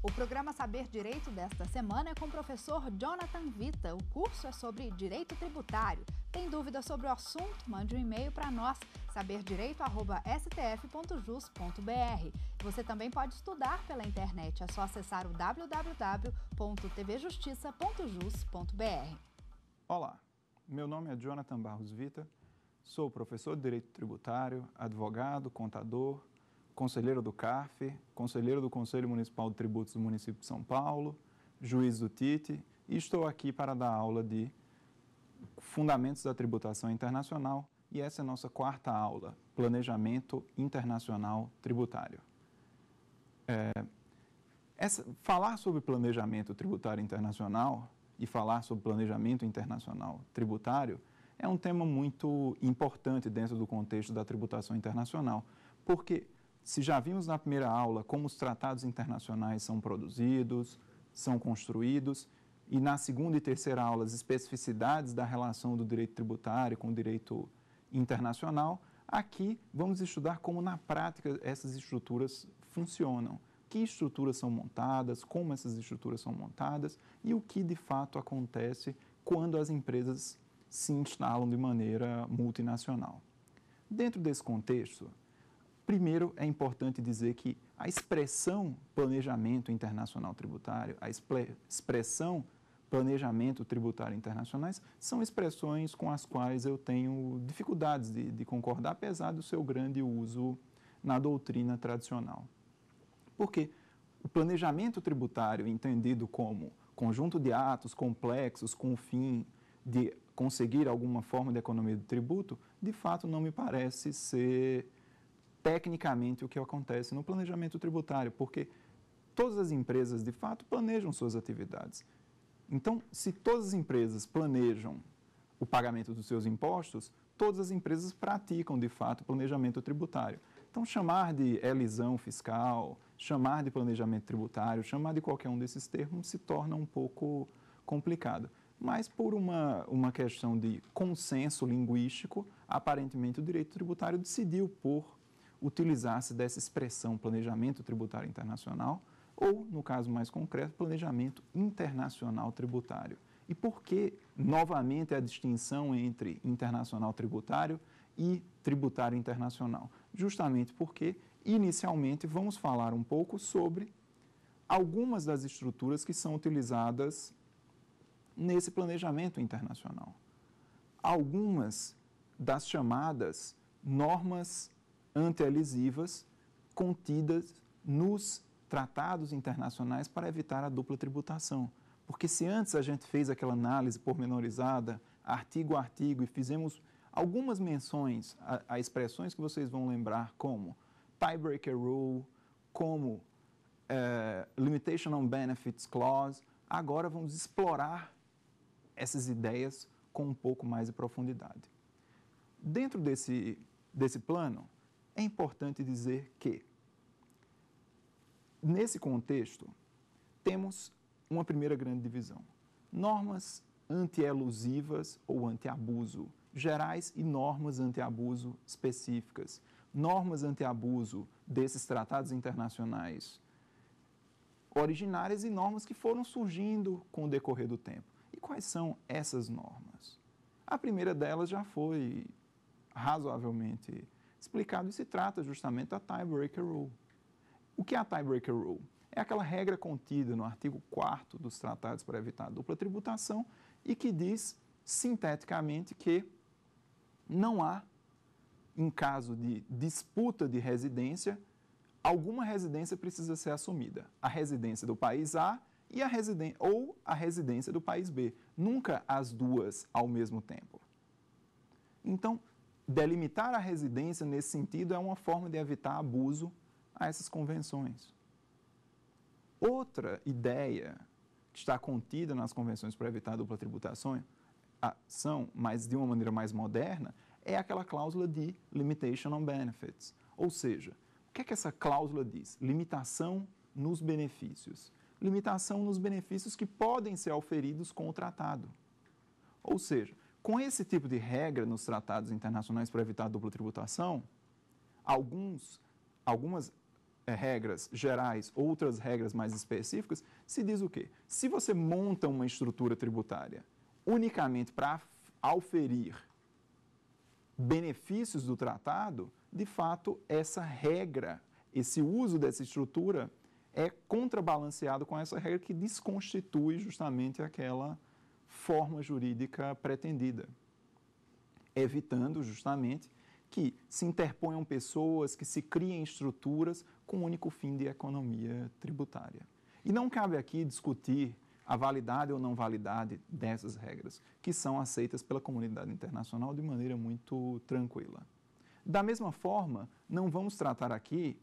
O programa Saber Direito desta semana é com o professor Jonathan Vita. O curso é sobre direito tributário. Tem dúvidas sobre o assunto? Mande um e-mail para nós, saberdireito.stf.jus.br. Você também pode estudar pela internet. É só acessar o www.tvjustiça.jus.br. Olá, meu nome é Jonathan Barros Vita. Sou professor de Direito Tributário, advogado, contador, conselheiro do CARF, conselheiro do Conselho Municipal de Tributos do município de São Paulo, juiz do TITE, e estou aqui para dar aula de Fundamentos da Tributação Internacional, e essa é a nossa quarta aula, Planejamento Internacional Tributário. É, essa, falar sobre planejamento tributário internacional e falar sobre planejamento internacional tributário é um tema muito importante dentro do contexto da tributação internacional, porque se já vimos na primeira aula como os tratados internacionais são produzidos, são construídos, e na segunda e terceira aula as especificidades da relação do direito tributário com o direito internacional, aqui vamos estudar como na prática essas estruturas funcionam, que estruturas são montadas, como essas estruturas são montadas e o que de fato acontece quando as empresas se instalam de maneira multinacional. Dentro desse contexto, Primeiro, é importante dizer que a expressão planejamento internacional tributário, a expressão planejamento tributário internacionais são expressões com as quais eu tenho dificuldades de, de concordar, apesar do seu grande uso na doutrina tradicional. Por quê? O planejamento tributário, entendido como conjunto de atos complexos com o fim de conseguir alguma forma de economia do tributo, de fato não me parece ser tecnicamente o que acontece no planejamento tributário, porque todas as empresas, de fato, planejam suas atividades. Então, se todas as empresas planejam o pagamento dos seus impostos, todas as empresas praticam, de fato, planejamento tributário. Então, chamar de elisão fiscal, chamar de planejamento tributário, chamar de qualquer um desses termos se torna um pouco complicado. Mas, por uma, uma questão de consenso linguístico, aparentemente o direito tributário decidiu por utilizasse dessa expressão planejamento tributário internacional ou, no caso mais concreto, planejamento internacional tributário. E por que, novamente, a distinção entre internacional tributário e tributário internacional? Justamente porque, inicialmente, vamos falar um pouco sobre algumas das estruturas que são utilizadas nesse planejamento internacional. Algumas das chamadas normas anti contidas nos tratados internacionais para evitar a dupla tributação. Porque se antes a gente fez aquela análise pormenorizada, artigo a artigo, e fizemos algumas menções a, a expressões que vocês vão lembrar, como tiebreaker rule, como eh, limitation on benefits clause, agora vamos explorar essas ideias com um pouco mais de profundidade. Dentro desse, desse plano, é importante dizer que, nesse contexto, temos uma primeira grande divisão: normas antielusivas ou antiabuso gerais e normas antiabuso específicas. Normas antiabuso desses tratados internacionais originárias e normas que foram surgindo com o decorrer do tempo. E quais são essas normas? A primeira delas já foi razoavelmente explicado e se trata justamente da tiebreaker rule. O que é a tiebreaker rule? É aquela regra contida no artigo 4 dos tratados para evitar a dupla tributação e que diz sinteticamente que não há, em caso de disputa de residência, alguma residência precisa ser assumida. A residência do país A e a ou a residência do país B. Nunca as duas ao mesmo tempo. Então, delimitar a residência nesse sentido é uma forma de evitar abuso a essas convenções. Outra ideia que está contida nas convenções para evitar a dupla tributação, ah, são, mas de uma maneira mais moderna, é aquela cláusula de limitation on benefits. Ou seja, o que é que essa cláusula diz? Limitação nos benefícios. Limitação nos benefícios que podem ser oferidos com o tratado. Ou seja, com esse tipo de regra nos tratados internacionais para evitar a dupla tributação, alguns, algumas é, regras gerais, outras regras mais específicas, se diz o quê? Se você monta uma estrutura tributária unicamente para auferir benefícios do tratado, de fato, essa regra, esse uso dessa estrutura é contrabalanceado com essa regra que desconstitui justamente aquela forma jurídica pretendida, evitando justamente que se interponham pessoas, que se criem estruturas com o único fim de economia tributária. E não cabe aqui discutir a validade ou não validade dessas regras, que são aceitas pela comunidade internacional de maneira muito tranquila. Da mesma forma, não vamos tratar aqui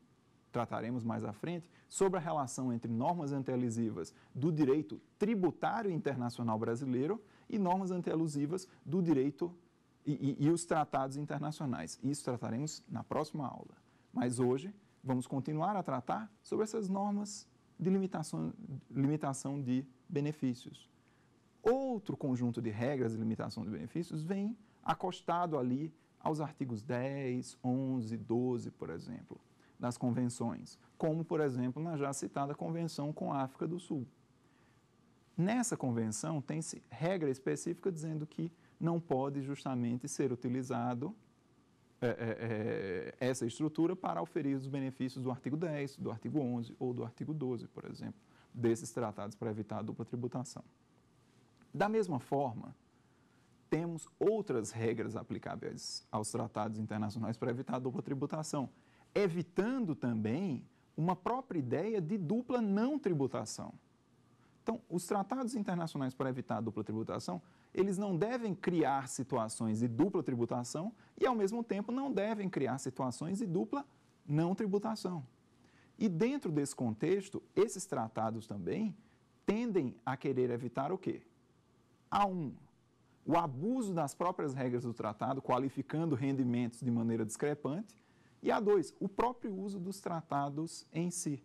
trataremos mais à frente, sobre a relação entre normas antielusivas do direito tributário internacional brasileiro e normas antielusivas do direito e, e, e os tratados internacionais. Isso trataremos na próxima aula. Mas hoje vamos continuar a tratar sobre essas normas de limitação, limitação de benefícios. Outro conjunto de regras de limitação de benefícios vem acostado ali aos artigos 10, 11, 12, por exemplo das convenções, como, por exemplo, na já citada convenção com a África do Sul. Nessa convenção tem-se regra específica dizendo que não pode justamente ser utilizado é, é, é essa estrutura para oferir os benefícios do artigo 10, do artigo 11 ou do artigo 12, por exemplo, desses tratados para evitar a dupla tributação. Da mesma forma, temos outras regras aplicáveis aos tratados internacionais para evitar a dupla tributação, evitando também uma própria ideia de dupla não tributação. Então, os tratados internacionais para evitar a dupla tributação, eles não devem criar situações de dupla tributação e, ao mesmo tempo, não devem criar situações de dupla não tributação. E dentro desse contexto, esses tratados também tendem a querer evitar o quê? A um, o abuso das próprias regras do tratado, qualificando rendimentos de maneira discrepante, e a dois, o próprio uso dos tratados em si.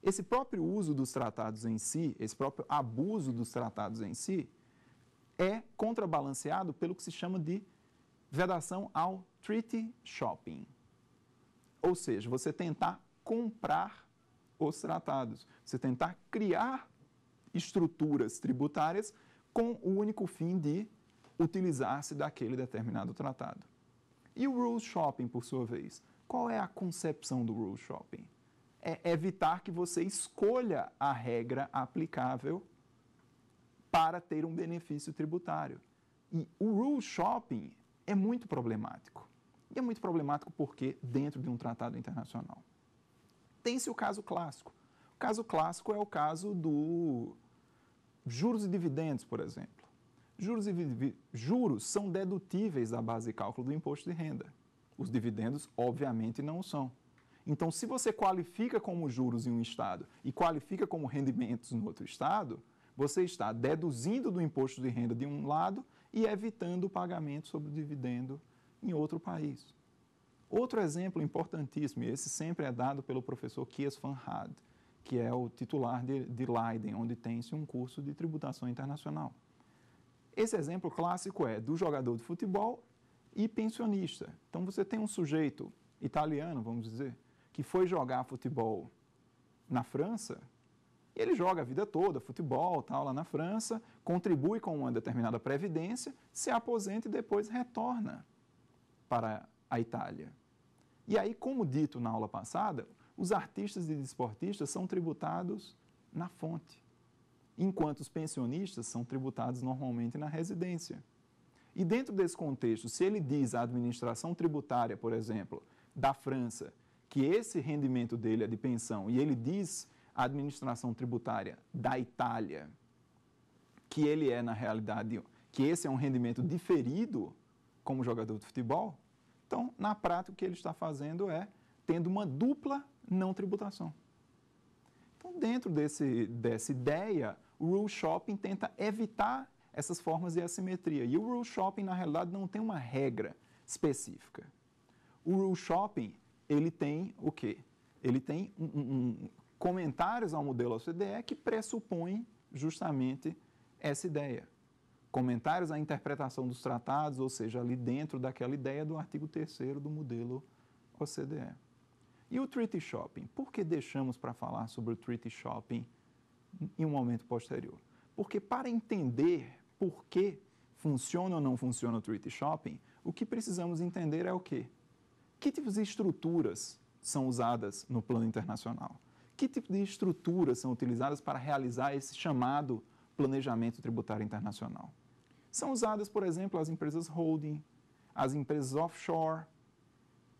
Esse próprio uso dos tratados em si, esse próprio abuso dos tratados em si, é contrabalanceado pelo que se chama de vedação ao treaty shopping. Ou seja, você tentar comprar os tratados, você tentar criar estruturas tributárias com o único fim de utilizar-se daquele determinado tratado. E o rule shopping, por sua vez? Qual é a concepção do rule shopping? É evitar que você escolha a regra aplicável para ter um benefício tributário. E o rule shopping é muito problemático. E é muito problemático porque dentro de um tratado internacional. Tem-se o caso clássico. O caso clássico é o caso do juros e dividendos, por exemplo. Juros, e, juros são dedutíveis da base de cálculo do imposto de renda. Os dividendos, obviamente, não são. Então, se você qualifica como juros em um estado e qualifica como rendimentos no outro estado, você está deduzindo do imposto de renda de um lado e evitando o pagamento sobre o dividendo em outro país. Outro exemplo importantíssimo, e esse sempre é dado pelo professor Kies van Had, que é o titular de, de Leiden, onde tem-se um curso de tributação internacional. Esse exemplo clássico é do jogador de futebol e pensionista. Então você tem um sujeito italiano, vamos dizer, que foi jogar futebol na França, e ele joga a vida toda, futebol, tal, lá na França, contribui com uma determinada previdência, se aposenta e depois retorna para a Itália. E aí, como dito na aula passada, os artistas e desportistas são tributados na fonte enquanto os pensionistas são tributados normalmente na residência. E dentro desse contexto, se ele diz à administração tributária, por exemplo, da França, que esse rendimento dele é de pensão, e ele diz à administração tributária da Itália que ele é, na realidade, que esse é um rendimento diferido como jogador de futebol, então, na prática, o que ele está fazendo é tendo uma dupla não tributação. Então, dentro desse, dessa ideia, o rule shopping tenta evitar essas formas de assimetria. E o rule shopping, na realidade, não tem uma regra específica. O rule shopping, ele tem o quê? Ele tem um, um, comentários ao modelo OCDE que pressupõem justamente essa ideia. Comentários à interpretação dos tratados, ou seja, ali dentro daquela ideia do artigo 3 do modelo OCDE. E o treaty shopping? Por que deixamos para falar sobre o treaty shopping em um momento posterior. Porque para entender por que funciona ou não funciona o Treaty Shopping, o que precisamos entender é o quê? Que tipos de estruturas são usadas no plano internacional? Que tipo de estruturas são utilizadas para realizar esse chamado planejamento tributário internacional? São usadas, por exemplo, as empresas holding, as empresas offshore,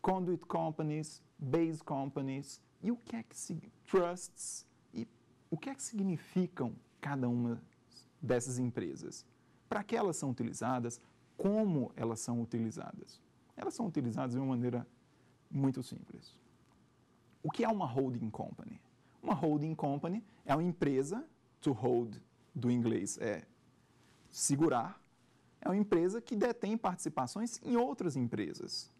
conduit companies, base companies, e o que é que se... trusts, o que é que significam cada uma dessas empresas? Para que elas são utilizadas? Como elas são utilizadas? Elas são utilizadas de uma maneira muito simples. O que é uma holding company? Uma holding company é uma empresa, to hold do inglês é segurar, é uma empresa que detém participações em outras empresas.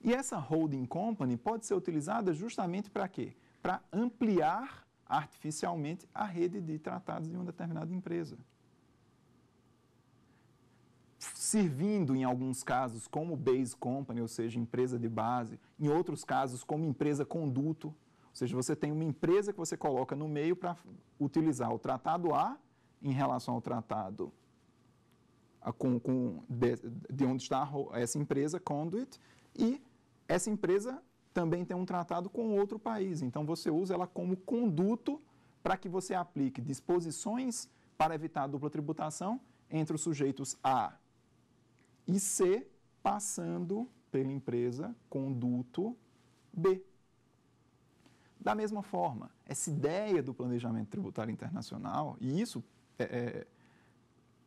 E essa holding company pode ser utilizada justamente para quê? Para ampliar artificialmente a rede de tratados de uma determinada empresa. Servindo, em alguns casos, como base company, ou seja, empresa de base, em outros casos, como empresa conduto, ou seja, você tem uma empresa que você coloca no meio para utilizar o tratado A em relação ao tratado com, com de, de, onde está essa empresa, Conduit, e essa empresa também tem um tratado com outro país. Então, você usa ela como conduto para que você aplique disposições para evitar a dupla tributação entre os sujeitos A e C, passando pela empresa conduto B. Da mesma forma, essa ideia do planejamento tributário internacional, e isso é,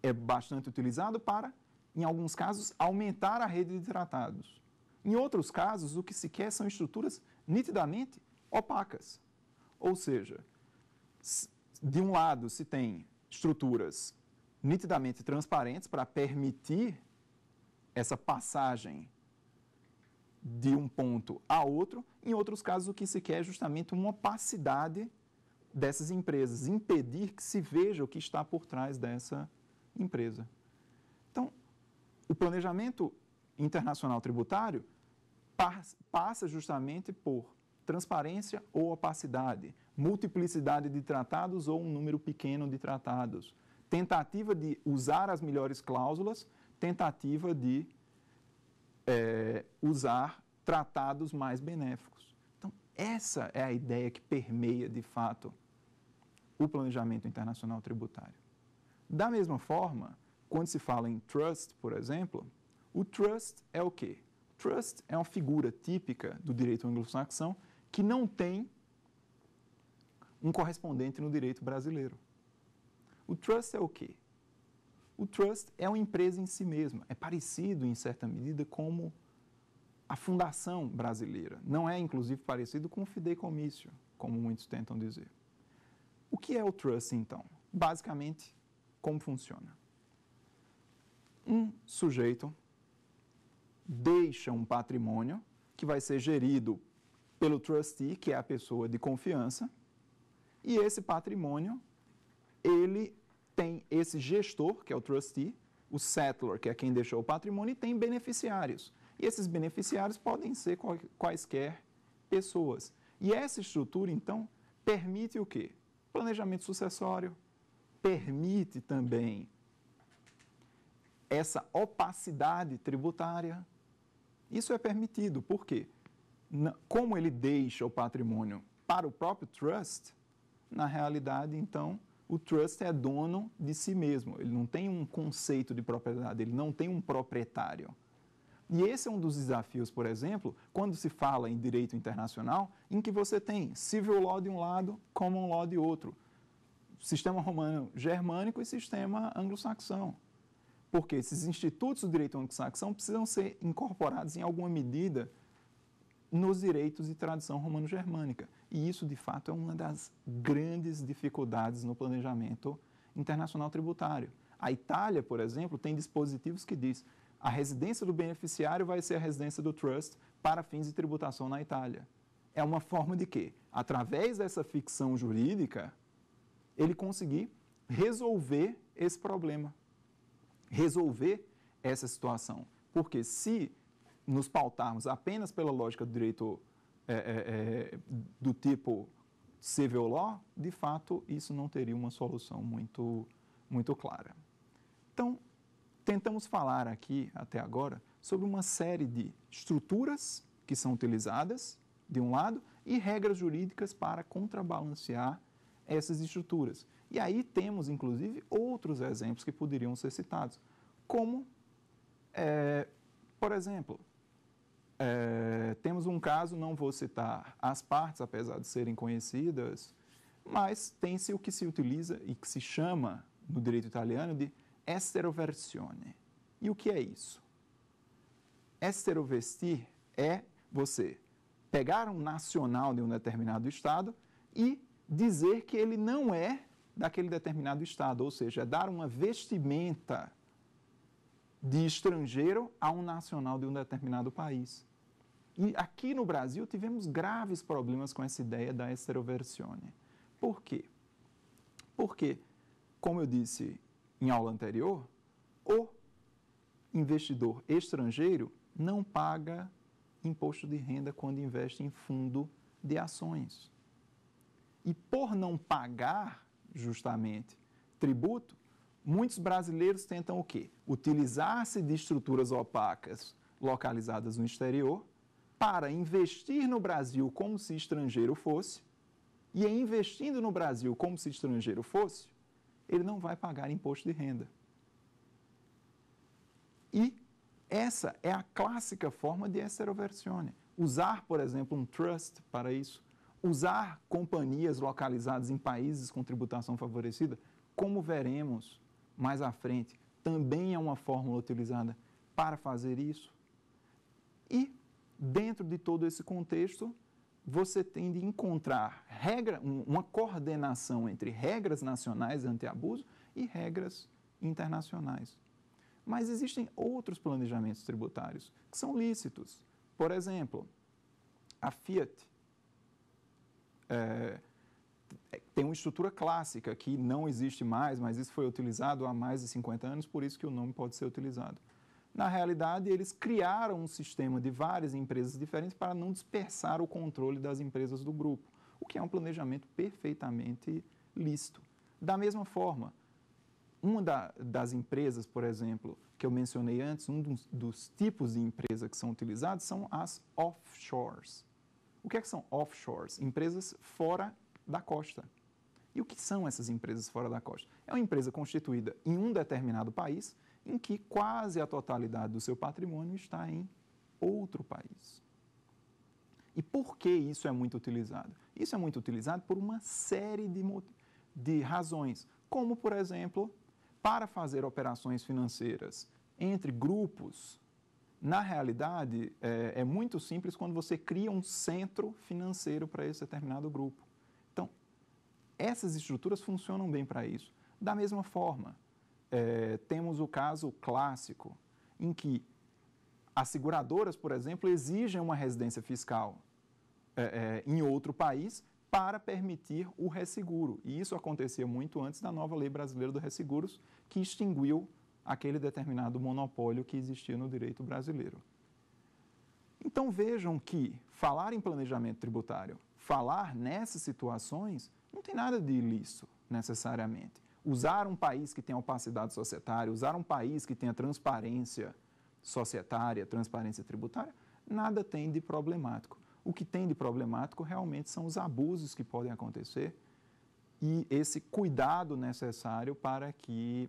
é, é bastante utilizado para, em alguns casos, aumentar a rede de tratados. Em outros casos, o que se quer são estruturas nitidamente opacas. Ou seja, de um lado se tem estruturas nitidamente transparentes para permitir essa passagem de um ponto a outro, em outros casos o que se quer é justamente uma opacidade dessas empresas, impedir que se veja o que está por trás dessa empresa. Então, o planejamento internacional tributário passa justamente por transparência ou opacidade, multiplicidade de tratados ou um número pequeno de tratados, tentativa de usar as melhores cláusulas, tentativa de é, usar tratados mais benéficos. Então, essa é a ideia que permeia, de fato, o planejamento internacional tributário. Da mesma forma, quando se fala em trust, por exemplo, o trust é o quê? Trust é uma figura típica do direito anglo-saxão que não tem um correspondente no direito brasileiro. O trust é o quê? O trust é uma empresa em si mesma, é parecido em certa medida como a fundação brasileira. Não é inclusive parecido com o fideicomício, como muitos tentam dizer. O que é o trust então? Basicamente, como funciona? Um sujeito deixa um patrimônio que vai ser gerido pelo trustee, que é a pessoa de confiança, e esse patrimônio, ele tem esse gestor, que é o trustee, o settler, que é quem deixou o patrimônio, e tem beneficiários. E esses beneficiários podem ser quaisquer pessoas. E essa estrutura, então, permite o quê? Planejamento sucessório, permite também essa opacidade tributária, isso é permitido, por quê? Como ele deixa o patrimônio para o próprio trust, na realidade, então, o trust é dono de si mesmo. Ele não tem um conceito de propriedade, ele não tem um proprietário. E esse é um dos desafios, por exemplo, quando se fala em direito internacional, em que você tem civil law de um lado, common law de outro, sistema romano germânico e sistema anglo-saxão porque esses institutos do direito anglo-saxão precisam ser incorporados em alguma medida nos direitos de tradição romano-germânica. E isso, de fato, é uma das grandes dificuldades no planejamento internacional tributário. A Itália, por exemplo, tem dispositivos que diz a residência do beneficiário vai ser a residência do trust para fins de tributação na Itália. É uma forma de que, através dessa ficção jurídica, ele conseguir resolver esse problema resolver essa situação. Porque se nos pautarmos apenas pela lógica do direito é, é, é, do tipo civil law, de fato, isso não teria uma solução muito, muito clara. Então, tentamos falar aqui até agora sobre uma série de estruturas que são utilizadas, de um lado, e regras jurídicas para contrabalancear essas estruturas. E aí temos, inclusive, outros exemplos que poderiam ser citados, como, é, por exemplo, é, temos um caso, não vou citar as partes, apesar de serem conhecidas, mas tem-se o que se utiliza e que se chama no direito italiano de esteroversione. E o que é isso? Esterovestir é você pegar um nacional de um determinado estado e dizer que ele não é daquele determinado Estado, ou seja, é dar uma vestimenta de estrangeiro a um nacional de um determinado país. E aqui no Brasil tivemos graves problemas com essa ideia da esteroversione. Por quê? Porque, como eu disse em aula anterior, o investidor estrangeiro não paga imposto de renda quando investe em fundo de ações. E por não pagar, justamente tributo, muitos brasileiros tentam o quê? Utilizar-se de estruturas opacas localizadas no exterior para investir no Brasil como se estrangeiro fosse, e investindo no Brasil como se estrangeiro fosse, ele não vai pagar imposto de renda. E essa é a clássica forma de exeroversione. Usar, por exemplo, um trust para isso, usar companhias localizadas em países com tributação favorecida, como veremos mais à frente, também é uma fórmula utilizada para fazer isso. E dentro de todo esse contexto, você tem de encontrar regra, uma coordenação entre regras nacionais anti-abuso e regras internacionais. Mas existem outros planejamentos tributários que são lícitos. Por exemplo, a Fiat é, é, tem uma estrutura clássica que não existe mais, mas isso foi utilizado há mais de 50 anos, por isso que o nome pode ser utilizado. Na realidade, eles criaram um sistema de várias empresas diferentes para não dispersar o controle das empresas do grupo, o que é um planejamento perfeitamente lícito. Da mesma forma, uma da, das empresas, por exemplo, que eu mencionei antes, um dos, dos tipos de empresa que são utilizados são as offshores. O que, é que são offshores? Empresas fora da costa. E o que são essas empresas fora da costa? É uma empresa constituída em um determinado país em que quase a totalidade do seu patrimônio está em outro país. E por que isso é muito utilizado? Isso é muito utilizado por uma série de, de razões, como, por exemplo, para fazer operações financeiras entre grupos na realidade, é, é, muito simples quando você cria um centro financeiro para esse determinado grupo. Então, essas estruturas funcionam bem para isso. Da mesma forma, é, temos o caso clássico em que as seguradoras, por exemplo, exigem uma residência fiscal é, é, em outro país para permitir o resseguro. E isso acontecia muito antes da nova lei brasileira do resseguros, que extinguiu aquele determinado monopólio que existia no direito brasileiro. Então vejam que falar em planejamento tributário, falar nessas situações, não tem nada de ilícito necessariamente. Usar um país que tem opacidade societária, usar um país que tenha transparência societária, transparência tributária, nada tem de problemático. O que tem de problemático realmente são os abusos que podem acontecer e esse cuidado necessário para que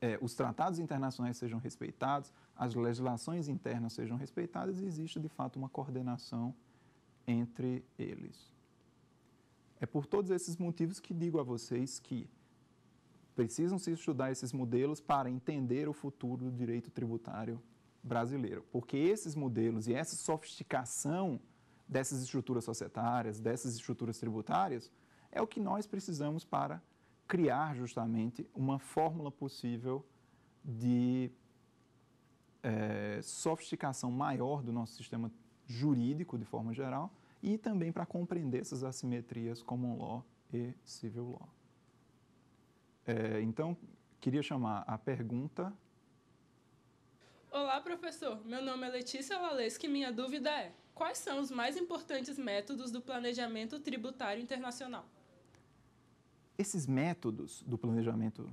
é, os tratados internacionais sejam respeitados, as legislações internas sejam respeitadas e existe de fato uma coordenação entre eles. É por todos esses motivos que digo a vocês que precisam se estudar esses modelos para entender o futuro do direito tributário brasileiro, porque esses modelos e essa sofisticação dessas estruturas societárias, dessas estruturas tributárias, é o que nós precisamos para criar justamente uma fórmula possível de é, sofisticação maior do nosso sistema jurídico de forma geral e também para compreender essas assimetrias common law e civil law. É, então, queria chamar a pergunta. Olá, professor. Meu nome é Letícia Lales e minha dúvida é: quais são os mais importantes métodos do planejamento tributário internacional? Esses métodos do planejamento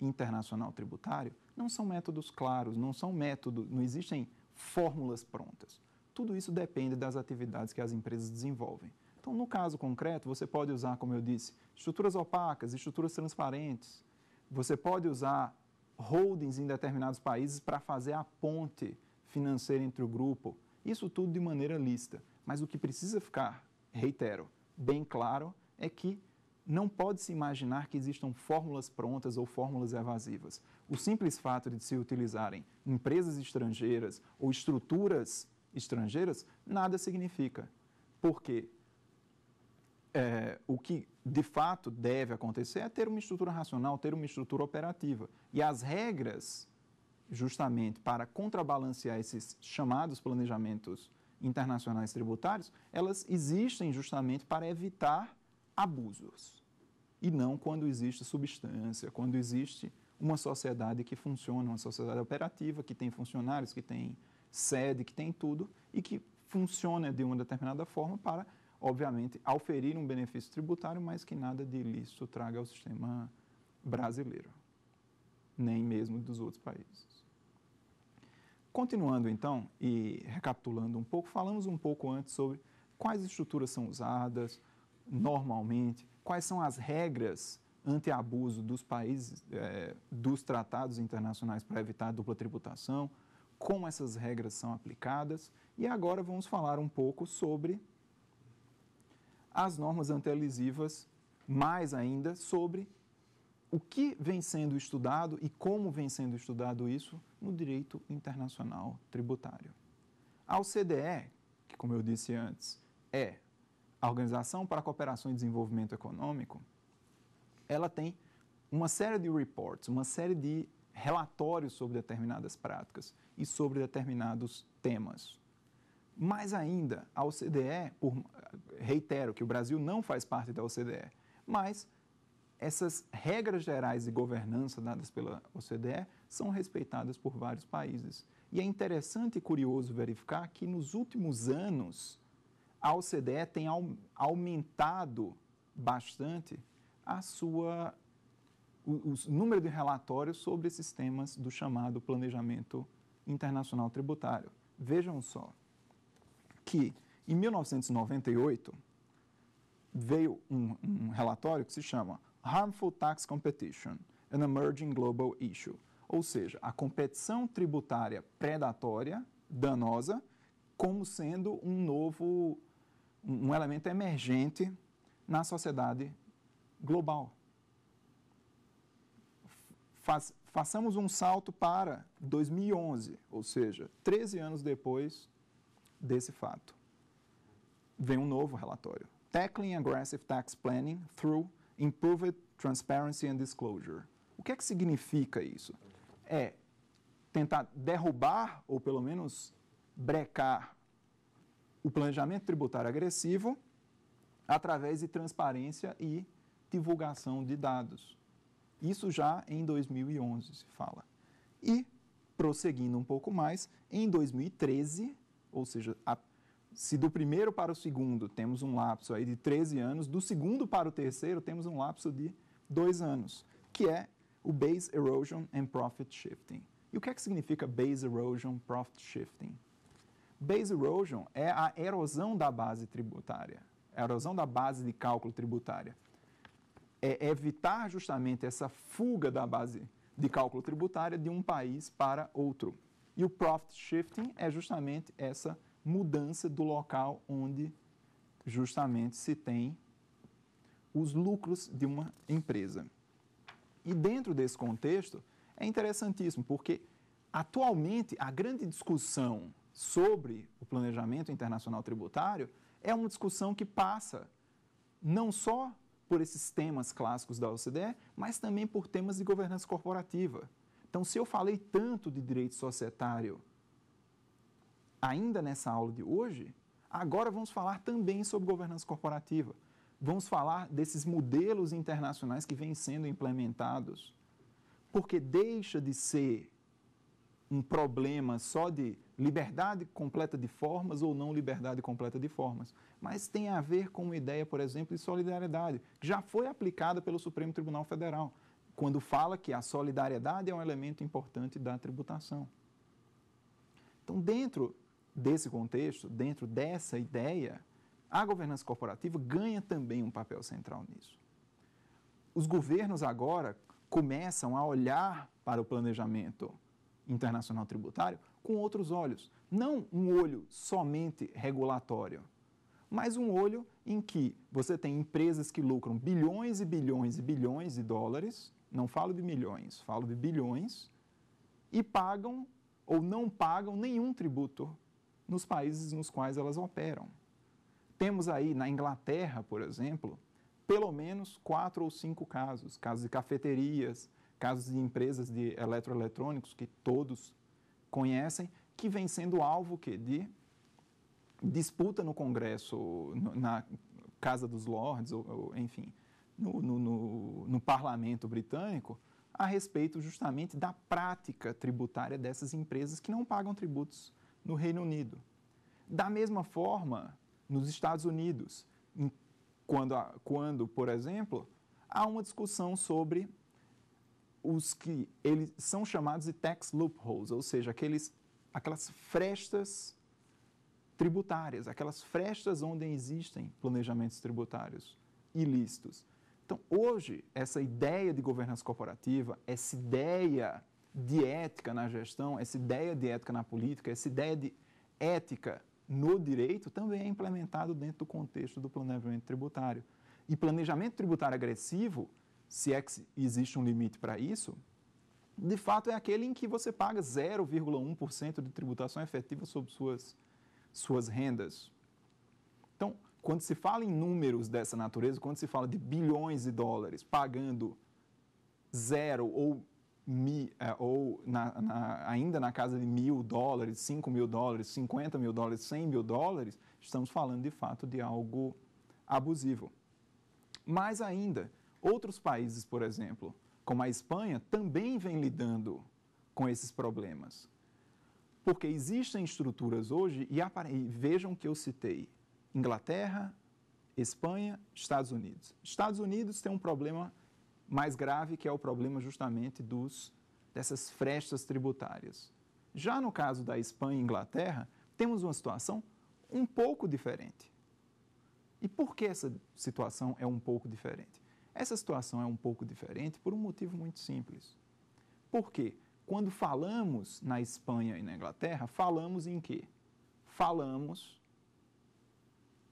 internacional tributário não são métodos claros, não são métodos, não existem fórmulas prontas. Tudo isso depende das atividades que as empresas desenvolvem. Então, no caso concreto, você pode usar, como eu disse, estruturas opacas, estruturas transparentes. Você pode usar holdings em determinados países para fazer a ponte financeira entre o grupo. Isso tudo de maneira lícita. Mas o que precisa ficar, reitero, bem claro é que não pode se imaginar que existam fórmulas prontas ou fórmulas evasivas. O simples fato de se utilizarem empresas estrangeiras ou estruturas estrangeiras nada significa, porque é, o que de fato deve acontecer é ter uma estrutura racional, ter uma estrutura operativa. E as regras, justamente para contrabalancear esses chamados planejamentos internacionais tributários, elas existem justamente para evitar abusos. E não quando existe substância, quando existe uma sociedade que funciona, uma sociedade operativa, que tem funcionários, que tem sede, que tem tudo e que funciona de uma determinada forma para, obviamente, auferir um benefício tributário, mas que nada de ilícito traga ao sistema brasileiro, nem mesmo dos outros países. Continuando então e recapitulando um pouco, falamos um pouco antes sobre quais estruturas são usadas, normalmente? Quais são as regras anti-abuso dos países, é, dos tratados internacionais para evitar a dupla tributação? Como essas regras são aplicadas? E agora vamos falar um pouco sobre as normas anti-elisivas, mais ainda sobre o que vem sendo estudado e como vem sendo estudado isso no direito internacional tributário. A OCDE, que como eu disse antes, é a Organização para a Cooperação e Desenvolvimento Econômico, ela tem uma série de reports, uma série de relatórios sobre determinadas práticas e sobre determinados temas. Mais ainda, a OCDE, por, reitero que o Brasil não faz parte da OCDE, mas essas regras gerais de governança dadas pela OCDE são respeitadas por vários países. E é interessante e curioso verificar que nos últimos anos a OCDE tem aumentado bastante a sua, o, o número de relatórios sobre esses temas do chamado planejamento internacional tributário. Vejam só que em 1998 veio um, um relatório que se chama Harmful Tax Competition, an Emerging Global Issue, ou seja, a competição tributária predatória, danosa, como sendo um novo um elemento emergente na sociedade global. Faz, façamos um salto para 2011, ou seja, 13 anos depois desse fato. Vem um novo relatório. Tackling Aggressive Tax Planning Through Improved Transparency and Disclosure. O que é que significa isso? É tentar derrubar, ou pelo menos brecar, o planejamento tributário agressivo através de transparência e divulgação de dados. Isso já em 2011 se fala. E, prosseguindo um pouco mais, em 2013, ou seja, a, se do primeiro para o segundo temos um lapso aí de 13 anos, do segundo para o terceiro temos um lapso de dois anos, que é o Base Erosion and Profit Shifting. E o que é que significa Base Erosion Profit Shifting? Base erosion é a erosão da base tributária, a erosão da base de cálculo tributária. É evitar justamente essa fuga da base de cálculo tributária de um país para outro. E o profit shifting é justamente essa mudança do local onde justamente se tem os lucros de uma empresa. E dentro desse contexto, é interessantíssimo, porque atualmente a grande discussão sobre o planejamento internacional tributário é uma discussão que passa não só por esses temas clássicos da OCDE, mas também por temas de governança corporativa. Então, se eu falei tanto de direito societário ainda nessa aula de hoje, agora vamos falar também sobre governança corporativa. Vamos falar desses modelos internacionais que vêm sendo implementados. Porque deixa de ser um problema só de liberdade completa de formas ou não liberdade completa de formas, mas tem a ver com uma ideia, por exemplo, de solidariedade, que já foi aplicada pelo Supremo Tribunal Federal, quando fala que a solidariedade é um elemento importante da tributação. Então, dentro desse contexto, dentro dessa ideia, a governança corporativa ganha também um papel central nisso. Os governos agora começam a olhar para o planejamento internacional tributário com outros olhos. Não um olho somente regulatório, mas um olho em que você tem empresas que lucram bilhões e bilhões e bilhões de dólares, não falo de milhões, falo de bilhões, e pagam ou não pagam nenhum tributo nos países nos quais elas operam. Temos aí na Inglaterra, por exemplo, pelo menos quatro ou cinco casos, casos de cafeterias, casos de empresas de eletroeletrônicos que todos conhecem, que vem sendo alvo que, de disputa no Congresso, na Casa dos Lords, ou, ou enfim, no, no, no, no parlamento britânico, a respeito justamente da prática tributária dessas empresas que não pagam tributos no Reino Unido. Da mesma forma, nos Estados Unidos, quando, quando por exemplo, há uma discussão sobre os que eles são chamados de tax loopholes, ou seja, aqueles, aquelas frestas tributárias, aquelas frestas onde existem planejamentos tributários ilícitos. Então, hoje, essa ideia de governança corporativa, essa ideia de ética na gestão, essa ideia de ética na política, essa ideia de ética no direito também é implementado dentro do contexto do planejamento tributário. E planejamento tributário agressivo se é que existe um limite para isso, de fato é aquele em que você paga 0,1% de tributação efetiva sobre suas, suas rendas. Então, quando se fala em números dessa natureza, quando se fala de bilhões de dólares pagando zero ou, mi, eh, ou na, na, ainda na casa de mil dólares, cinco mil dólares, cinquenta mil dólares, cem mil dólares, estamos falando de fato de algo abusivo. Mais ainda, Outros países, por exemplo, como a Espanha, também vem lidando com esses problemas. Porque existem estruturas hoje, e, e vejam que eu citei Inglaterra, Espanha, Estados Unidos. Estados Unidos tem um problema mais grave, que é o problema justamente dos, dessas frestas tributárias. Já no caso da Espanha e Inglaterra, temos uma situação um pouco diferente. E por que essa situação é um pouco diferente? Essa situação é um pouco diferente por um motivo muito simples. Por quê? Quando falamos na Espanha e na Inglaterra, falamos em quê? Falamos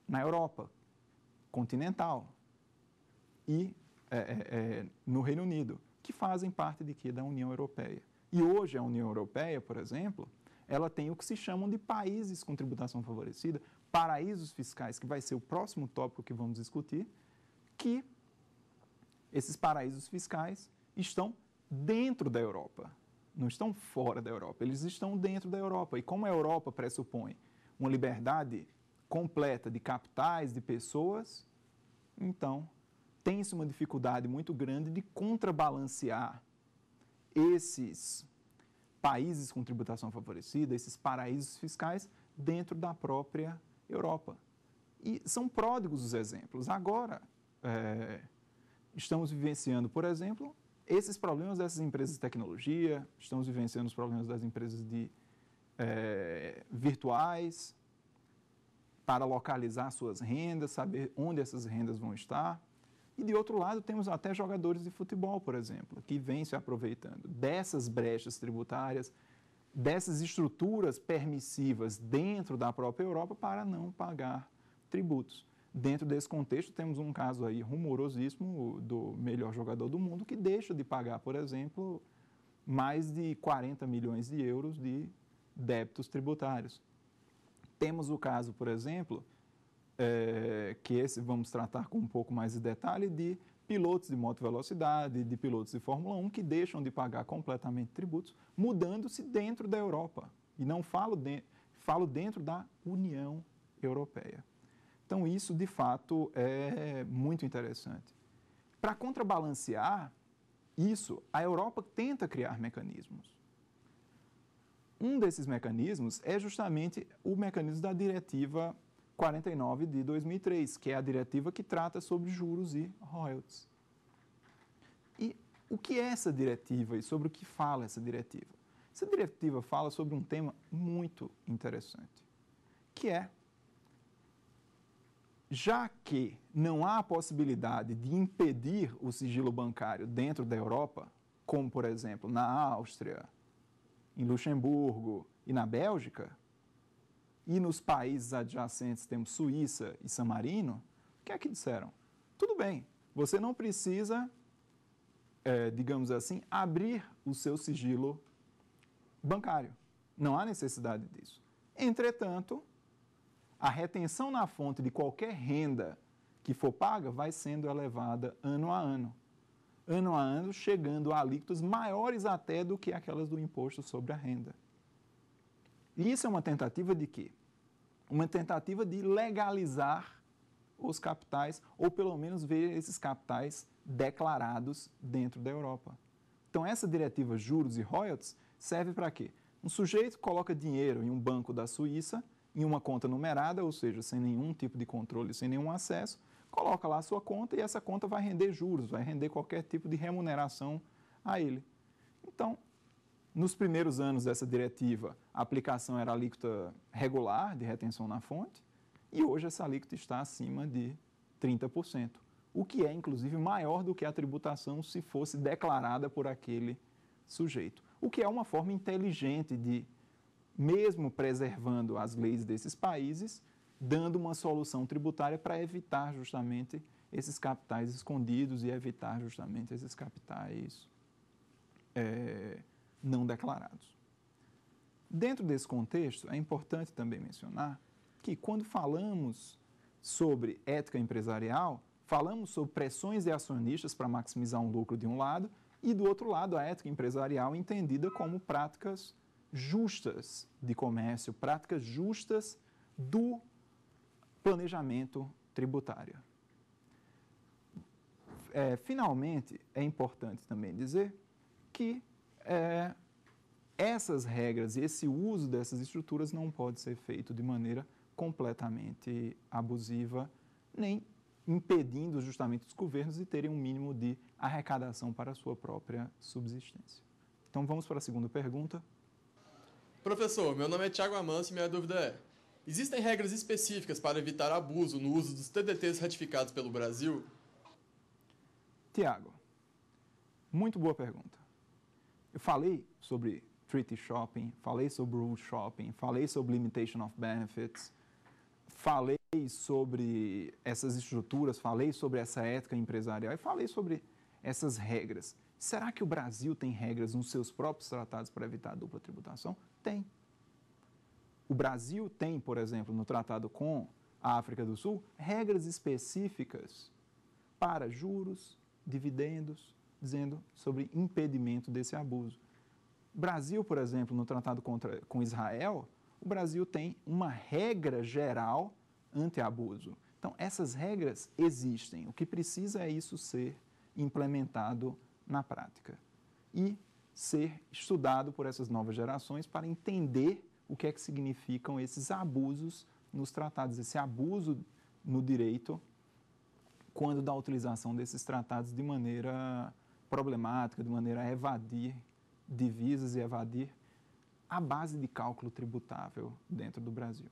na Europa continental e é, é, é, no Reino Unido, que fazem parte de quê? Da União Europeia. E hoje a União Europeia, por exemplo, ela tem o que se chamam de países com tributação favorecida, paraísos fiscais, que vai ser o próximo tópico que vamos discutir, que esses paraísos fiscais estão dentro da Europa, não estão fora da Europa, eles estão dentro da Europa. E como a Europa pressupõe uma liberdade completa de capitais, de pessoas, então tem-se uma dificuldade muito grande de contrabalancear esses países com tributação favorecida, esses paraísos fiscais, dentro da própria Europa. E são pródigos os exemplos. Agora, é, estamos vivenciando, por exemplo, esses problemas dessas empresas de tecnologia, estamos vivenciando os problemas das empresas de é, virtuais para localizar suas rendas, saber onde essas rendas vão estar. E de outro lado, temos até jogadores de futebol, por exemplo, que vêm se aproveitando dessas brechas tributárias, dessas estruturas permissivas dentro da própria Europa para não pagar tributos. Dentro desse contexto, temos um caso aí rumorosíssimo do melhor jogador do mundo que deixa de pagar, por exemplo, mais de 40 milhões de euros de débitos tributários. Temos o caso, por exemplo, é, que esse vamos tratar com um pouco mais de detalhe, de pilotos de moto velocidade, de pilotos de Fórmula 1 que deixam de pagar completamente tributos, mudando-se dentro da Europa. E não falo, de, falo dentro da União Europeia. Então, isso de fato é muito interessante. Para contrabalancear isso, a Europa tenta criar mecanismos. Um desses mecanismos é justamente o mecanismo da Diretiva 49 de 2003, que é a diretiva que trata sobre juros e royalties. E o que é essa diretiva e sobre o que fala essa diretiva? Essa diretiva fala sobre um tema muito interessante, que é já que não há a possibilidade de impedir o sigilo bancário dentro da Europa, como por exemplo na Áustria, em Luxemburgo e na Bélgica, e nos países adjacentes temos Suíça e San Marino, o que é que disseram? Tudo bem, você não precisa, é, digamos assim, abrir o seu sigilo bancário. Não há necessidade disso. Entretanto, a retenção na fonte de qualquer renda que for paga vai sendo elevada ano a ano. Ano a ano, chegando a alíquotas maiores até do que aquelas do imposto sobre a renda. E isso é uma tentativa de quê? Uma tentativa de legalizar os capitais, ou pelo menos ver esses capitais declarados dentro da Europa. Então, essa diretiva juros e royalties serve para quê? Um sujeito coloca dinheiro em um banco da Suíça em uma conta numerada, ou seja, sem nenhum tipo de controle, sem nenhum acesso, coloca lá a sua conta e essa conta vai render juros, vai render qualquer tipo de remuneração a ele. Então, nos primeiros anos dessa diretiva, a aplicação era a alíquota regular de retenção na fonte e hoje essa alíquota está acima de 30%, o que é inclusive maior do que a tributação se fosse declarada por aquele sujeito, o que é uma forma inteligente de mesmo preservando as leis desses países, dando uma solução tributária para evitar justamente esses capitais escondidos e evitar justamente esses capitais é, não declarados. Dentro desse contexto, é importante também mencionar que quando falamos sobre ética empresarial, falamos sobre pressões de acionistas para maximizar um lucro de um lado e do outro lado a ética empresarial entendida como práticas justas de comércio, práticas justas do planejamento tributário. É, finalmente, é importante também dizer que é, essas regras e esse uso dessas estruturas não pode ser feito de maneira completamente abusiva, nem impedindo justamente os governos de terem um mínimo de arrecadação para a sua própria subsistência. Então vamos para a segunda pergunta. Professor, meu nome é Thiago Amans e minha dúvida é: existem regras específicas para evitar abuso no uso dos TDTs ratificados pelo Brasil? Tiago, muito boa pergunta. Eu falei sobre treaty shopping, falei sobre rule shopping, falei sobre limitation of benefits, falei sobre essas estruturas, falei sobre essa ética empresarial e falei sobre essas regras. Será que o Brasil tem regras nos seus próprios tratados para evitar a dupla tributação? Tem. O Brasil tem, por exemplo, no tratado com a África do Sul, regras específicas para juros, dividendos, dizendo sobre impedimento desse abuso. Brasil, por exemplo, no tratado contra, com Israel, o Brasil tem uma regra geral anti-abuso. Então, essas regras existem. O que precisa é isso ser implementado na prática e ser estudado por essas novas gerações para entender o que é que significam esses abusos nos tratados, esse abuso no direito quando da utilização desses tratados de maneira problemática, de maneira a evadir divisas e evadir a base de cálculo tributável dentro do Brasil.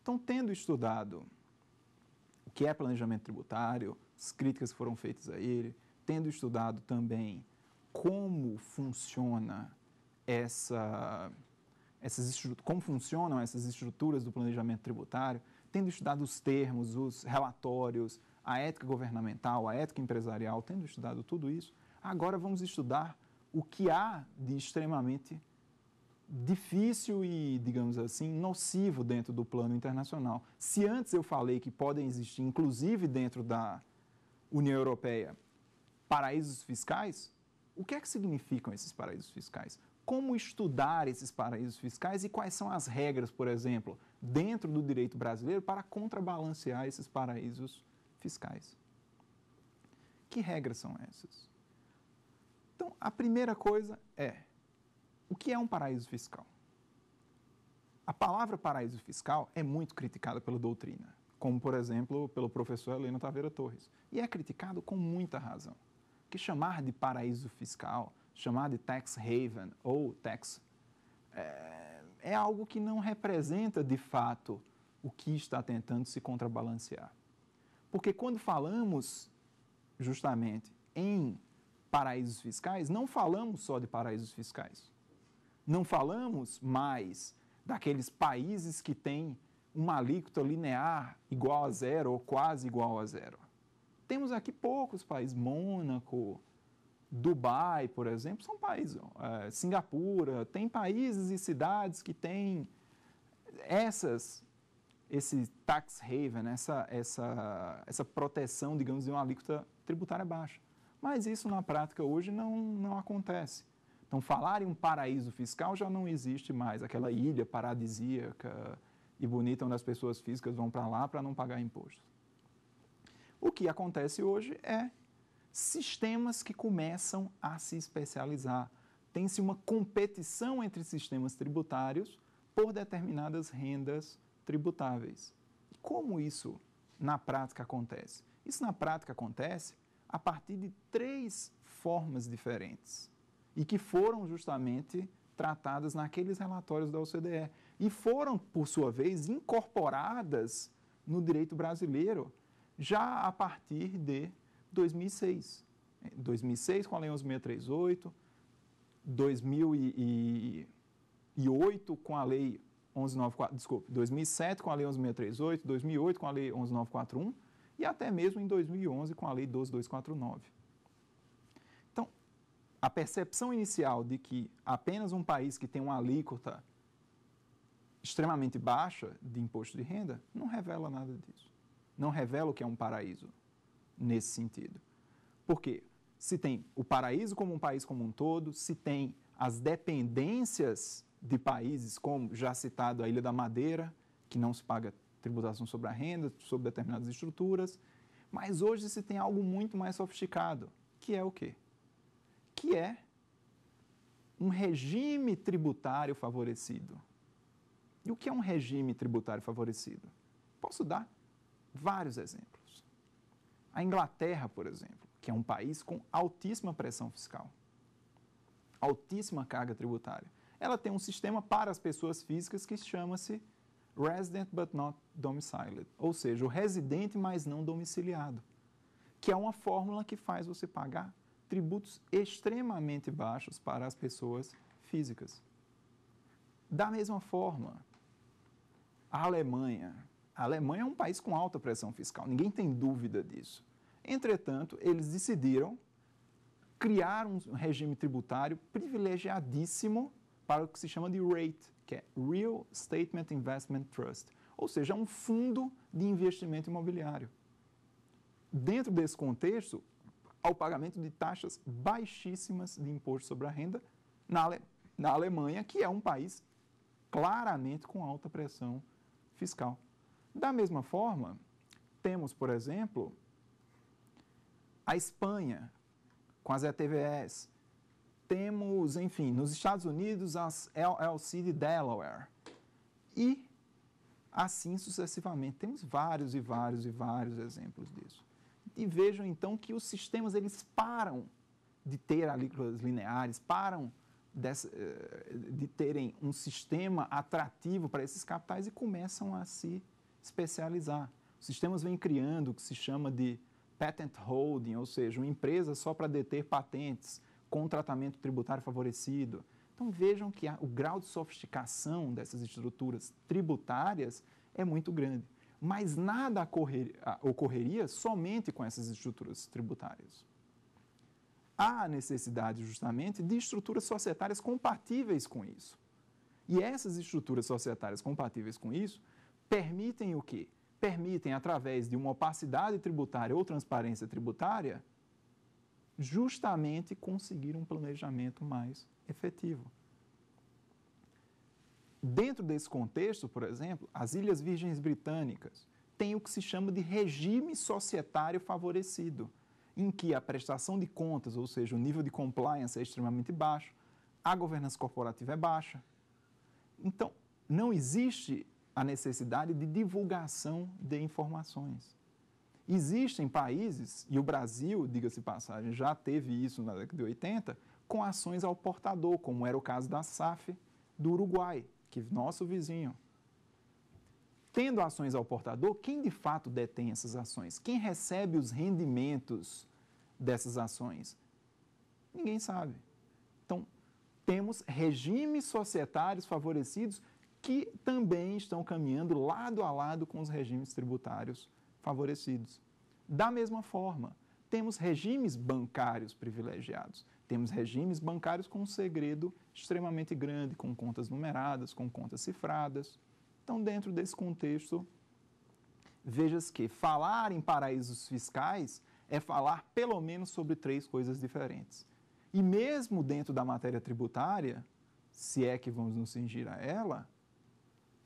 Então, tendo estudado que é planejamento tributário, as críticas que foram feitas a ele, tendo estudado também como funciona essa, essas como funcionam essas estruturas do planejamento tributário, tendo estudado os termos, os relatórios, a ética governamental, a ética empresarial, tendo estudado tudo isso, agora vamos estudar o que há de extremamente difícil e, digamos assim, nocivo dentro do plano internacional. Se antes eu falei que podem existir, inclusive dentro da União Europeia, paraísos fiscais, o que é que significam esses paraísos fiscais? Como estudar esses paraísos fiscais e quais são as regras, por exemplo, dentro do direito brasileiro para contrabalancear esses paraísos fiscais? Que regras são essas? Então, a primeira coisa é o que é um paraíso fiscal? A palavra paraíso fiscal é muito criticada pela doutrina, como, por exemplo, pelo professor Helena Taveira Torres, e é criticado com muita razão. Que chamar de paraíso fiscal, chamar de tax haven ou tax é, é algo que não representa de fato o que está tentando se contrabalancear. Porque quando falamos justamente em paraísos fiscais, não falamos só de paraísos fiscais. Não falamos mais daqueles países que têm uma alíquota linear igual a zero ou quase igual a zero. Temos aqui poucos países, Mônaco, Dubai, por exemplo, são países, é, Singapura, tem países e cidades que têm essas, esse tax haven, essa, essa, essa proteção, digamos, de uma alíquota tributária baixa. Mas isso na prática hoje não, não acontece. Então, falar em um paraíso fiscal já não existe mais, aquela ilha paradisíaca e bonita onde as pessoas físicas vão para lá para não pagar imposto. O que acontece hoje é sistemas que começam a se especializar. Tem-se uma competição entre sistemas tributários por determinadas rendas tributáveis. E como isso na prática acontece? Isso na prática acontece a partir de três formas diferentes e que foram justamente tratadas naqueles relatórios da OCDE e foram, por sua vez, incorporadas no direito brasileiro já a partir de 2006. 2006 é, com a Lei 11.638, 2008 com a Lei 1194, desculpe, 2007 com a Lei 11.638, 2008 com a Lei 11.941 e até mesmo em 2011 com a Lei 12.249 a percepção inicial de que apenas um país que tem uma alíquota extremamente baixa de imposto de renda não revela nada disso. Não revela o que é um paraíso nesse sentido. Porque se tem o paraíso como um país como um todo, se tem as dependências de países como já citado a Ilha da Madeira, que não se paga tributação sobre a renda, sobre determinadas estruturas, mas hoje se tem algo muito mais sofisticado, que é o quê? que é um regime tributário favorecido. E o que é um regime tributário favorecido? Posso dar vários exemplos. A Inglaterra, por exemplo, que é um país com altíssima pressão fiscal, altíssima carga tributária, ela tem um sistema para as pessoas físicas que chama-se Resident but not domiciled, ou seja, o residente mas não domiciliado, que é uma fórmula que faz você pagar tributos extremamente baixos para as pessoas físicas. Da mesma forma, a Alemanha. A Alemanha é um país com alta pressão fiscal, ninguém tem dúvida disso. Entretanto, eles decidiram criar um regime tributário privilegiadíssimo para o que se chama de REIT, que é Real Statement Investment Trust, ou seja, um fundo de investimento imobiliário. Dentro desse contexto, ao pagamento de taxas baixíssimas de imposto sobre a renda na, Ale na Alemanha, que é um país claramente com alta pressão fiscal. Da mesma forma, temos, por exemplo, a Espanha com as ETVs, temos, enfim, nos Estados Unidos as LLC de Delaware e assim sucessivamente. Temos vários e vários e vários exemplos disso e vejam então que os sistemas eles param de ter alíquotas lineares, param dessa, eh, de terem um sistema atrativo para esses capitais e começam a se especializar. Os sistemas vêm criando o que se chama de patent holding, ou seja, uma empresa só para deter patentes, com tratamento tributário favorecido. Então vejam que o grau de sofisticação dessas estruturas tributárias é muito grande mas nada ocorreria somente com essas estruturas tributárias. Há a necessidade, justamente, de estruturas societárias compatíveis com isso. E essas estruturas societárias compatíveis com isso permitem o quê? Permitem, através de uma opacidade tributária ou transparência tributária, justamente conseguir um planejamento mais efetivo. Dentro desse contexto, por exemplo, as Ilhas Virgens Britânicas têm o que se chama de regime societário favorecido, em que a prestação de contas, ou seja, o nível de compliance é extremamente baixo, a governança corporativa é baixa. Então, não existe a necessidade de divulgação de informações. Existem países, e o Brasil, diga-se passagem, já teve isso na década de 80, com ações ao portador, como era o caso da SAF do Uruguai, que nosso vizinho, tendo ações ao portador, quem de fato detém essas ações? Quem recebe os rendimentos dessas ações? Ninguém sabe. Então, temos regimes societários favorecidos que também estão caminhando lado a lado com os regimes tributários favorecidos. Da mesma forma, temos regimes bancários privilegiados temos regimes bancários com um segredo extremamente grande, com contas numeradas, com contas cifradas. Então, dentro desse contexto, veja-se que falar em paraísos fiscais é falar pelo menos sobre três coisas diferentes. E mesmo dentro da matéria tributária, se é que vamos nos cingir a ela,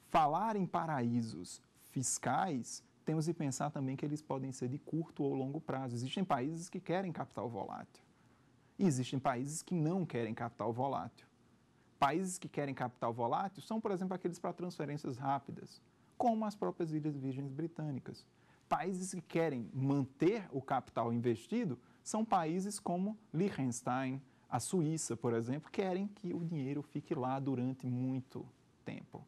falar em paraísos fiscais, temos de pensar também que eles podem ser de curto ou longo prazo. Existem países que querem capital volátil. E existem países que não querem capital volátil. Países que querem capital volátil são, por exemplo, aqueles para transferências rápidas, como as próprias Ilhas Virgens Britânicas. Países que querem manter o capital investido são países como Liechtenstein, a Suíça, por exemplo, querem que o dinheiro fique lá durante muito tempo.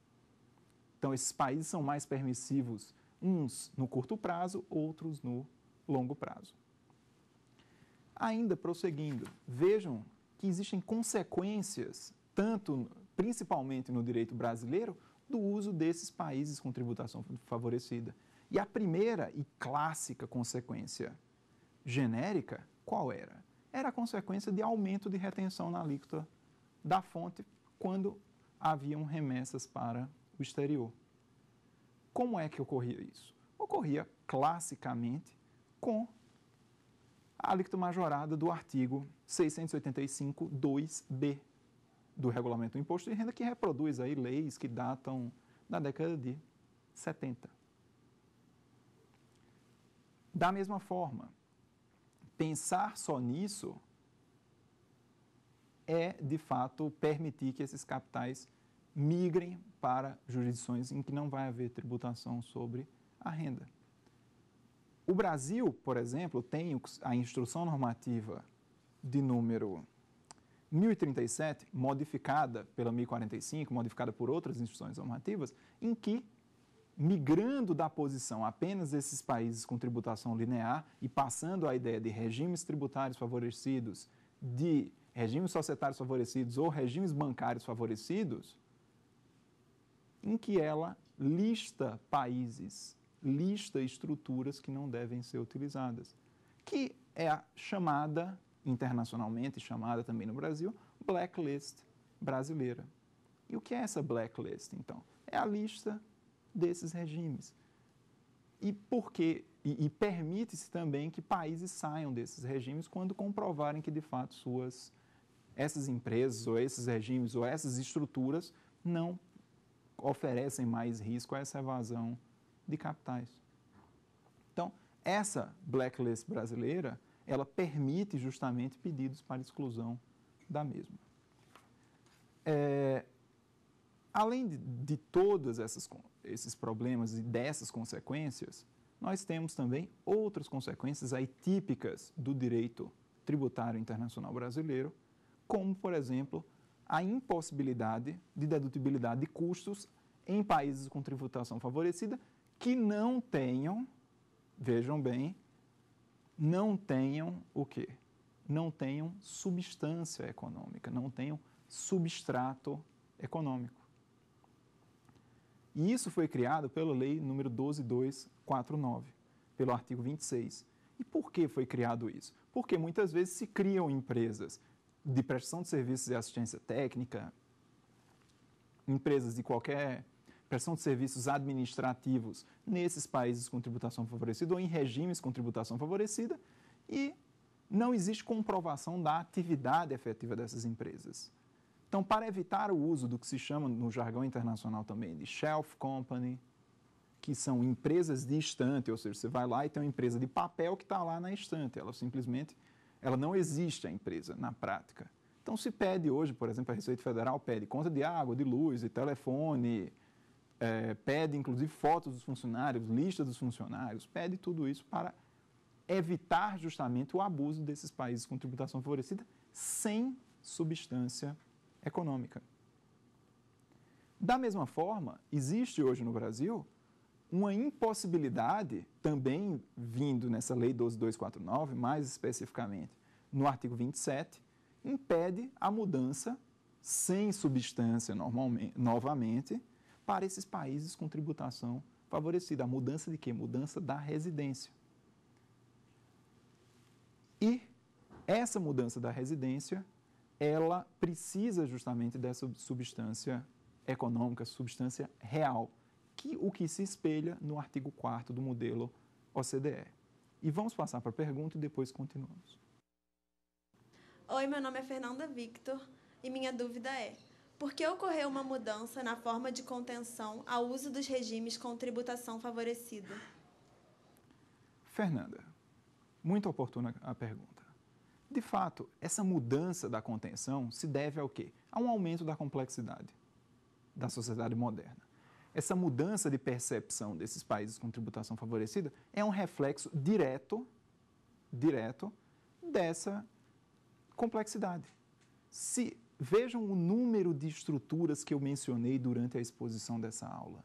Então, esses países são mais permissivos, uns no curto prazo, outros no longo prazo. Ainda prosseguindo, vejam que existem consequências, tanto principalmente no direito brasileiro, do uso desses países com tributação favorecida. E a primeira e clássica consequência genérica, qual era? Era a consequência de aumento de retenção na alíquota da fonte quando haviam remessas para o exterior. Como é que ocorria isso? Ocorria classicamente com a majorada do artigo 685.2b do Regulamento do Imposto de Renda, que reproduz aí leis que datam da década de 70. Da mesma forma, pensar só nisso é, de fato, permitir que esses capitais migrem para jurisdições em que não vai haver tributação sobre a renda. O Brasil, por exemplo, tem a instrução normativa de número 1037, modificada pela 1045, modificada por outras instituições normativas, em que, migrando da posição apenas desses países com tributação linear e passando a ideia de regimes tributários favorecidos, de regimes societários favorecidos ou regimes bancários favorecidos, em que ela lista países lista estruturas que não devem ser utilizadas, que é a chamada, internacionalmente chamada também no Brasil, blacklist brasileira. E o que é essa blacklist, então? É a lista desses regimes. E por e, e permite-se também que países saiam desses regimes quando comprovarem que de fato suas essas empresas ou esses regimes ou essas estruturas não oferecem mais risco a essa evasão de capitais. Então, essa blacklist brasileira, ela permite justamente pedidos para exclusão da mesma. É, além de, de todos esses problemas e dessas consequências, nós temos também outras consequências aí típicas do direito tributário internacional brasileiro, como, por exemplo, a impossibilidade de dedutibilidade de custos em países com tributação favorecida que não tenham, vejam bem, não tenham o quê? Não tenham substância econômica, não tenham substrato econômico. E isso foi criado pela lei número 12249, pelo artigo 26. E por que foi criado isso? Porque muitas vezes se criam empresas de prestação de serviços de assistência técnica, empresas de qualquer prestação de serviços administrativos nesses países com tributação favorecida ou em regimes com tributação favorecida e não existe comprovação da atividade efetiva dessas empresas. Então, para evitar o uso do que se chama no jargão internacional também de shelf company, que são empresas de estante, ou seja, você vai lá e tem uma empresa de papel que está lá na estante, ela simplesmente ela não existe a empresa na prática. Então se pede hoje, por exemplo, a Receita Federal pede conta de água, de luz, de telefone, é, pede inclusive fotos dos funcionários, listas dos funcionários, pede tudo isso para evitar justamente o abuso desses países com tributação favorecida sem substância econômica. Da mesma forma, existe hoje no Brasil uma impossibilidade, também vindo nessa Lei 12249, mais especificamente no artigo 27, impede a mudança sem substância normalmente, novamente para esses países com tributação favorecida. A mudança de quê? Mudança da residência. E essa mudança da residência, ela precisa justamente dessa substância econômica, substância real, que o que se espelha no artigo 4 do modelo OCDE. E vamos passar para a pergunta e depois continuamos. Oi, meu nome é Fernanda Victor e minha dúvida é: por que ocorreu uma mudança na forma de contenção ao uso dos regimes com tributação favorecida? Fernanda, muito oportuna a pergunta. De fato, essa mudança da contenção se deve ao quê? A um aumento da complexidade da sociedade moderna. Essa mudança de percepção desses países com tributação favorecida é um reflexo direto, direto dessa complexidade. Se Vejam o número de estruturas que eu mencionei durante a exposição dessa aula.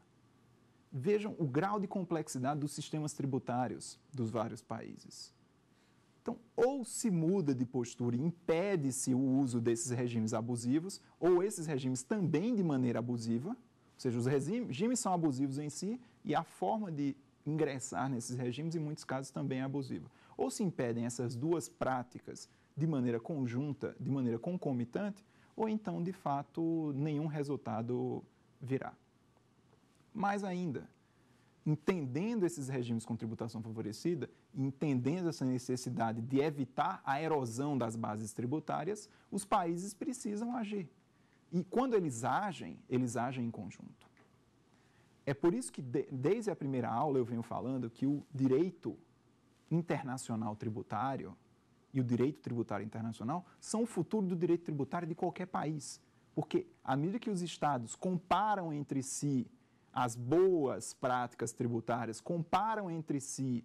Vejam o grau de complexidade dos sistemas tributários dos vários países. Então, ou se muda de postura e impede-se o uso desses regimes abusivos, ou esses regimes também de maneira abusiva, ou seja, os regimes são abusivos em si e a forma de ingressar nesses regimes, em muitos casos, também é abusiva. Ou se impedem essas duas práticas de maneira conjunta, de maneira concomitante, ou então, de fato, nenhum resultado virá. Mais ainda, entendendo esses regimes com tributação favorecida, entendendo essa necessidade de evitar a erosão das bases tributárias, os países precisam agir. E quando eles agem, eles agem em conjunto. É por isso que, de, desde a primeira aula, eu venho falando que o direito internacional tributário e o direito tributário internacional são o futuro do direito tributário de qualquer país. Porque, à medida que os estados comparam entre si as boas práticas tributárias, comparam entre si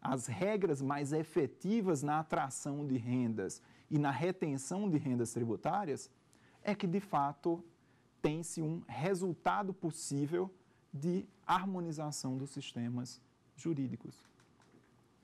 as regras mais efetivas na atração de rendas e na retenção de rendas tributárias, é que, de fato, tem-se um resultado possível de harmonização dos sistemas jurídicos.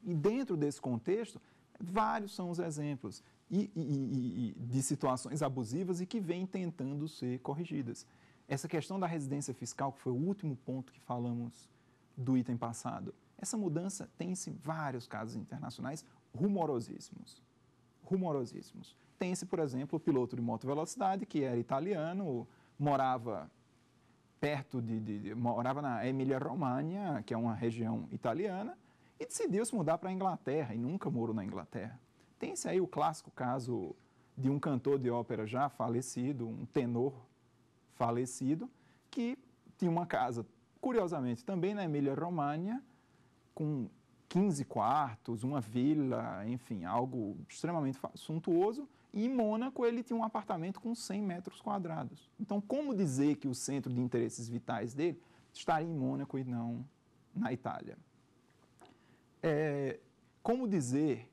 E dentro desse contexto, Vários são os exemplos e, e, e, de situações abusivas e que vêm tentando ser corrigidas. Essa questão da residência fiscal, que foi o último ponto que falamos do item passado, essa mudança tem-se vários casos internacionais rumorosíssimos. Rumorosíssimos. Tem-se, por exemplo, o piloto de moto velocidade, que era italiano, morava perto de, de, de morava na Emília Romagna, que é uma região italiana, e decidiu se mudar para a Inglaterra e nunca morou na Inglaterra. Tem-se aí o clássico caso de um cantor de ópera já falecido, um tenor falecido, que tinha uma casa, curiosamente, também na Emília-Romagna, com 15 quartos, uma vila, enfim, algo extremamente suntuoso. E em Mônaco ele tinha um apartamento com 100 metros quadrados. Então, como dizer que o centro de interesses vitais dele estaria em Mônaco e não na Itália? é, como dizer,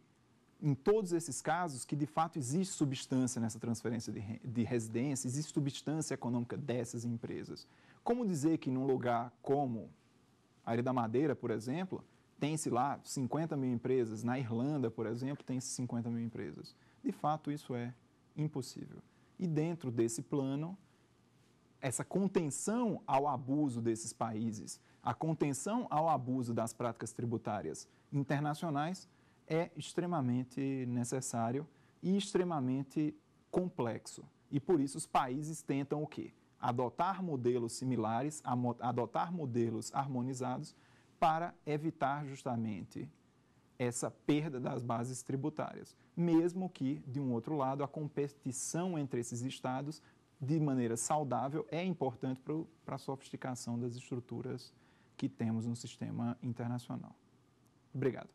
em todos esses casos, que de fato existe substância nessa transferência de, de residência, existe substância econômica dessas empresas? Como dizer que num lugar como a área da Madeira, por exemplo, tem-se lá 50 mil empresas, na Irlanda, por exemplo, tem-se 50 mil empresas? De fato, isso é impossível. E dentro desse plano, essa contenção ao abuso desses países, a contenção ao abuso das práticas tributárias internacionais é extremamente necessário e extremamente complexo. E por isso os países tentam o quê? Adotar modelos similares, adotar modelos harmonizados para evitar justamente essa perda das bases tributárias, mesmo que, de um outro lado, a competição entre esses estados de maneira saudável é importante para a sofisticação das estruturas que temos no sistema internacional. Obrigado.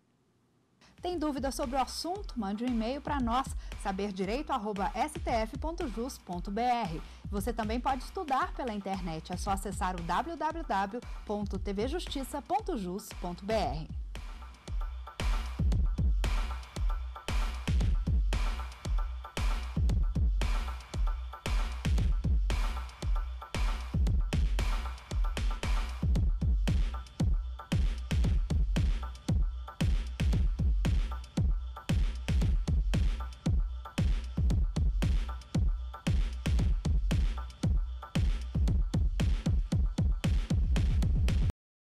Tem dúvida sobre o assunto? Mande um e-mail para nós, saberdireito.stf.jus.br. Você também pode estudar pela internet, é só acessar o www.tvjustiça.jus.br.